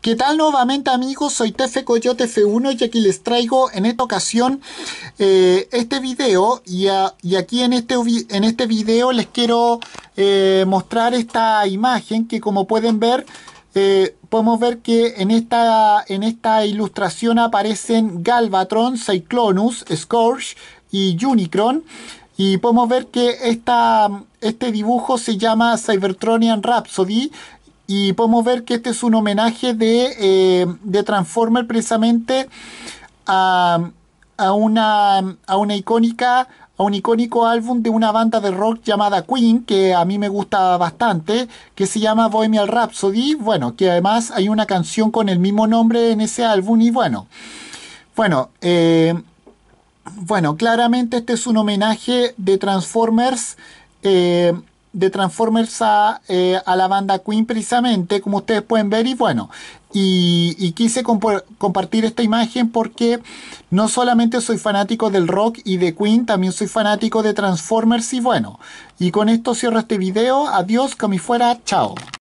¿Qué tal nuevamente amigos? Soy Tefe Coyote F1 y aquí les traigo en esta ocasión eh, este video y, aquí en este, en este video les quiero eh, mostrar esta imagen que como pueden ver eh, podemos ver que en esta, en esta ilustración aparecen Galvatron, Cyclonus, Scourge y Unicron y podemos ver que este dibujo se llama Cybertronian Rhapsody y podemos ver que este es un homenaje de, Transformers eh, Transformer precisamente a, a, una, a icónica a un icónico álbum de una banda de rock llamada Queen, que a mí me gusta bastante, que se llama Bohemian Rhapsody, bueno, que además hay una canción con el mismo nombre en ese álbum y bueno, bueno, eh, bueno, claramente este es un homenaje de Transformers eh, de Transformers a, eh, a, la banda Queen precisamente, como ustedes pueden ver, y bueno, y, quise compartir esta imagen porque no solamente soy fanático del rock y de Queen, también soy fanático de Transformers y bueno, y con esto cierro este video, adiós, que y fuera, chao.